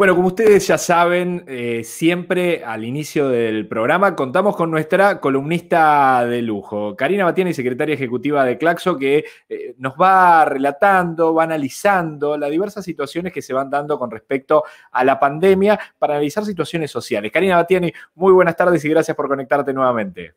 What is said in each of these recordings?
Bueno, como ustedes ya saben, eh, siempre al inicio del programa contamos con nuestra columnista de lujo, Karina Batiani, secretaria ejecutiva de Claxo, que eh, nos va relatando, va analizando las diversas situaciones que se van dando con respecto a la pandemia para analizar situaciones sociales. Karina Batiani, muy buenas tardes y gracias por conectarte nuevamente.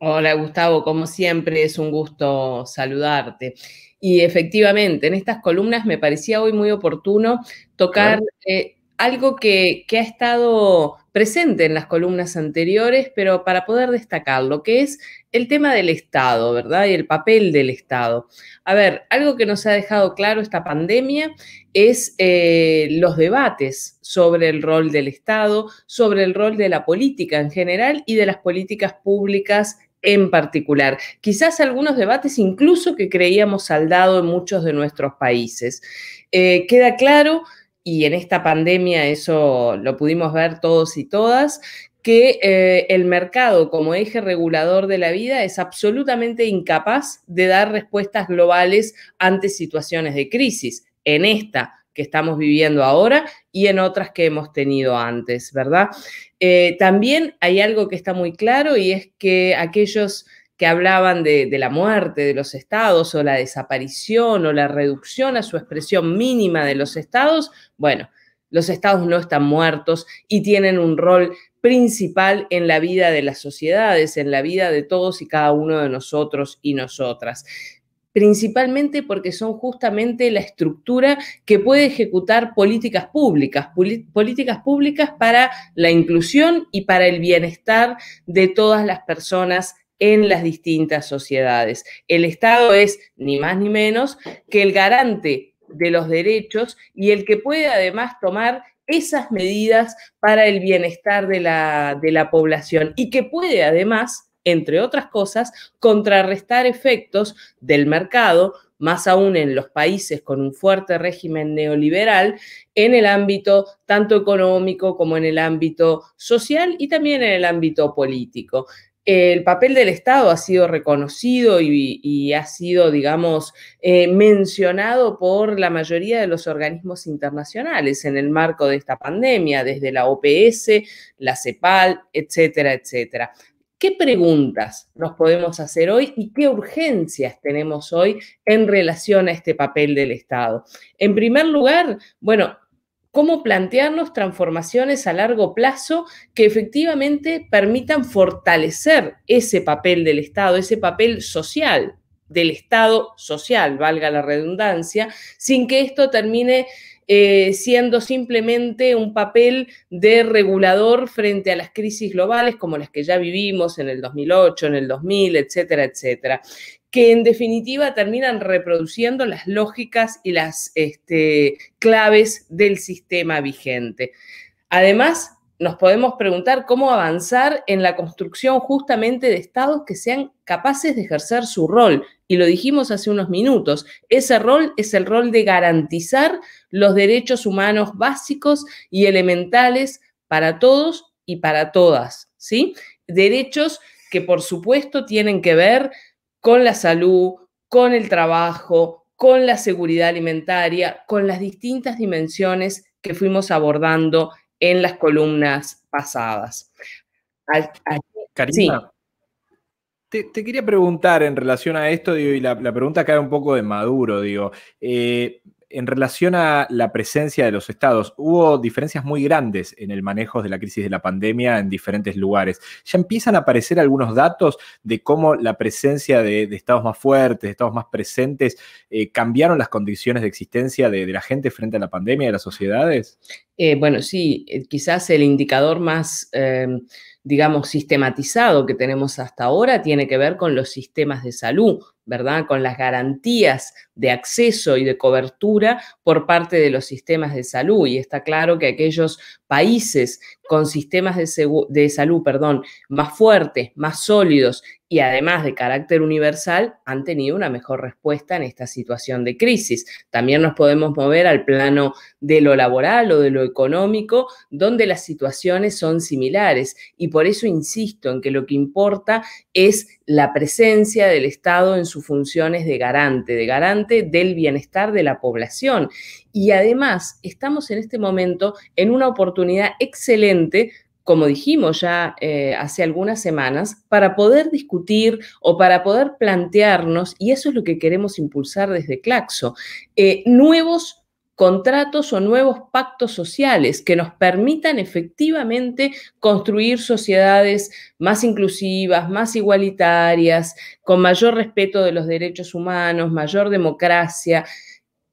Hola Gustavo, como siempre es un gusto saludarte. Y efectivamente, en estas columnas me parecía hoy muy oportuno tocar... Eh, algo que, ha estado presente en las columnas anteriores, pero para poder destacar lo que es el tema del Estado, ¿verdad? Y el papel del Estado. A ver, algo que nos ha dejado claro esta pandemia es eh, los debates sobre el rol del Estado, sobre el rol de la política en general y de las políticas públicas en particular. Quizás algunos debates incluso que creíamos saldado en muchos de nuestros países. Eh, queda claro y en esta pandemia eso lo pudimos ver todos y todas, que eh, el mercado como eje regulador de la vida es absolutamente incapaz de dar respuestas globales ante situaciones de crisis, en esta que estamos viviendo ahora y en otras que hemos tenido antes, ¿verdad? Eh, también hay algo que está muy claro y es que aquellos que hablaban de, la muerte de los estados o la desaparición o la reducción a su expresión mínima de los estados, bueno, los estados no están muertos y tienen un rol principal en la vida de las sociedades, en la vida de todos y cada uno de nosotros y nosotras principalmente porque son justamente la estructura que puede ejecutar políticas públicas, políticas públicas para la inclusión y para el bienestar de todas las personas en las distintas sociedades. El Estado es ni más ni menos que el garante de los derechos y el que puede además tomar esas medidas para el bienestar de la, población y que puede además, entre otras cosas, contrarrestar efectos del mercado, más aún en los países con un fuerte régimen neoliberal, en el ámbito tanto económico como en el ámbito social y también en el ámbito político el papel del Estado ha sido reconocido y, ha sido, digamos, eh, mencionado por la mayoría de los organismos internacionales en el marco de esta pandemia, desde la OPS, la CEPAL, etcétera, etcétera. ¿Qué preguntas nos podemos hacer hoy y qué urgencias tenemos hoy en relación a este papel del Estado? En primer lugar, bueno, cómo plantearnos transformaciones a largo plazo que efectivamente permitan fortalecer ese papel del Estado, ese papel social del Estado social, valga la redundancia, sin que esto termine eh, siendo simplemente un papel de regulador frente a las crisis globales como las que ya vivimos en el 2008, en el 2000, etcétera, etcétera, que en definitiva terminan reproduciendo las lógicas y las este, claves del sistema vigente. Además, nos podemos preguntar cómo avanzar en la construcción justamente de estados que sean capaces de ejercer su rol. Y lo dijimos hace unos minutos, ese rol es el rol de garantizar los derechos humanos básicos y elementales para todos y para todas, ¿sí? Derechos que por supuesto tienen que ver con la salud, con el trabajo, con la seguridad alimentaria, con las distintas dimensiones que fuimos abordando en las columnas pasadas. Al, te, quería preguntar en relación a esto, y la, pregunta cae un poco de maduro, digo. Eh, en relación a la presencia de los estados, hubo diferencias muy grandes en el manejo de la crisis de la pandemia en diferentes lugares. Ya empiezan a aparecer algunos datos de cómo la presencia de, estados más fuertes, de estados más presentes, eh, cambiaron las condiciones de existencia de, la gente frente a la pandemia, de las sociedades. Eh, bueno, sí, eh, quizás el indicador más, em, digamos, sistematizado que tenemos hasta ahora tiene que ver con los sistemas de salud ¿verdad? Con las garantías de acceso y de cobertura por parte de los sistemas de salud. Y está claro que aquellos países con sistemas de, salud perdón, más fuertes, más sólidos y además de carácter universal han tenido una mejor respuesta en esta situación de crisis. También nos podemos mover al plano de lo laboral o de lo económico, donde las situaciones son similares. Y por eso insisto en que lo que importa es la presencia del Estado en sus funciones de garante, de garante del bienestar de la población. Y además estamos en este momento en una oportunidad excelente como dijimos ya eh, hace algunas semanas, para poder discutir o para poder plantearnos, y eso es lo que queremos impulsar desde Claxo, eh, nuevos contratos o nuevos pactos sociales que nos permitan efectivamente construir sociedades más inclusivas, más igualitarias, con mayor respeto de los derechos humanos, mayor democracia,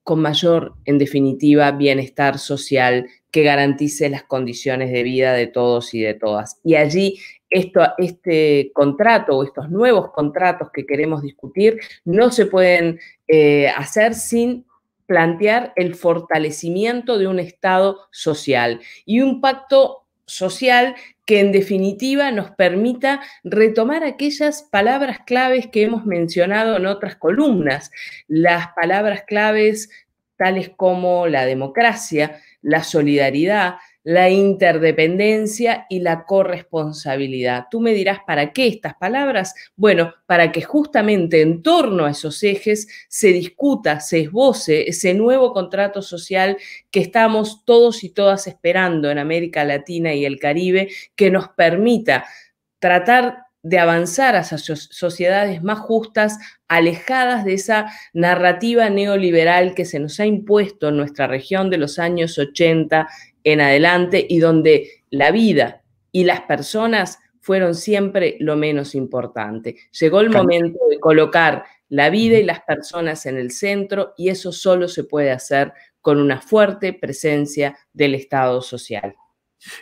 con mayor, en definitiva, bienestar social que garantice las condiciones de vida de todos y de todas. Y allí esto, este contrato o estos nuevos contratos que queremos discutir no se pueden eh, hacer sin plantear el fortalecimiento de un Estado social y un pacto social que en definitiva nos permita retomar aquellas palabras claves que hemos mencionado en otras columnas, las palabras claves tales como la democracia, la solidaridad, la interdependencia y la corresponsabilidad. Tú me dirás, ¿para qué estas palabras? Bueno, para que justamente en torno a esos ejes se discuta, se esboce ese nuevo contrato social que estamos todos y todas esperando en América Latina y el Caribe, que nos permita tratar de avanzar hacia sociedades más justas, alejadas de esa narrativa neoliberal que se nos ha impuesto en nuestra región de los años 80 en adelante y donde la vida y las personas fueron siempre lo menos importante. Llegó el momento de colocar la vida y las personas en el centro y eso solo se puede hacer con una fuerte presencia del Estado social.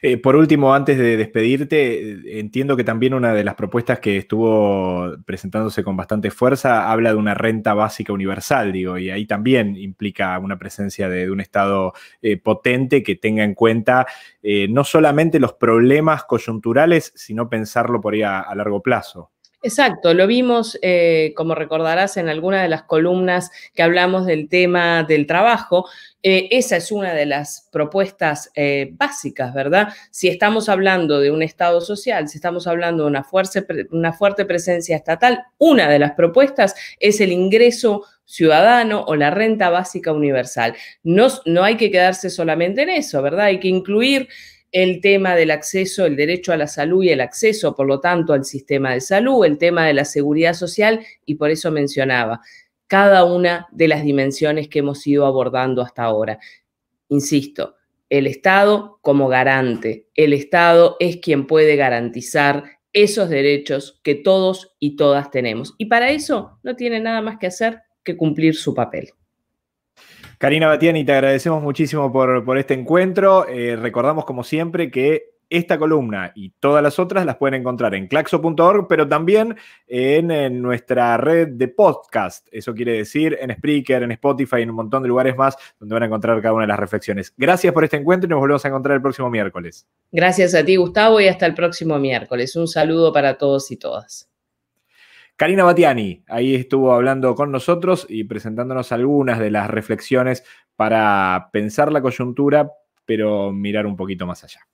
Eh, por último, antes de despedirte, entiendo que también una de las propuestas que estuvo presentándose con bastante fuerza habla de una renta básica universal, digo, y ahí también implica una presencia de, un Estado eh, potente que tenga en cuenta eh, no solamente los problemas coyunturales, sino pensarlo por ahí a largo plazo. Exacto, lo vimos, eh, como recordarás, en alguna de las columnas que hablamos del tema del trabajo. Eh, esa es una de las propuestas eh, básicas, ¿verdad? Si estamos hablando de un Estado social, si estamos hablando de una, una fuerte presencia estatal, una de las propuestas es el ingreso ciudadano o la renta básica universal. No, no hay que quedarse solamente en eso, ¿verdad? Hay que incluir el tema del acceso, el derecho a la salud y el acceso, por lo tanto, al sistema de salud, el tema de la seguridad social, y por eso mencionaba cada una de las dimensiones que hemos ido abordando hasta ahora. Insisto, el Estado como garante, el Estado es quien puede garantizar esos derechos que todos y todas tenemos. Y para eso no tiene nada más que hacer que cumplir su papel. Karina Batiani, te agradecemos muchísimo por, este encuentro. Eh, recordamos, como siempre, que esta columna y todas las otras las pueden encontrar en claxo.org, pero también en, en, nuestra red de podcast. Eso quiere decir en Spreaker, en Spotify, en un montón de lugares más donde van a encontrar cada una de las reflexiones. Gracias por este encuentro y nos volvemos a encontrar el próximo miércoles. Gracias a ti, Gustavo, y hasta el próximo miércoles. Un saludo para todos y todas. Karina Batiani, ahí estuvo hablando con nosotros y presentándonos algunas de las reflexiones para pensar la coyuntura, pero mirar un poquito más allá.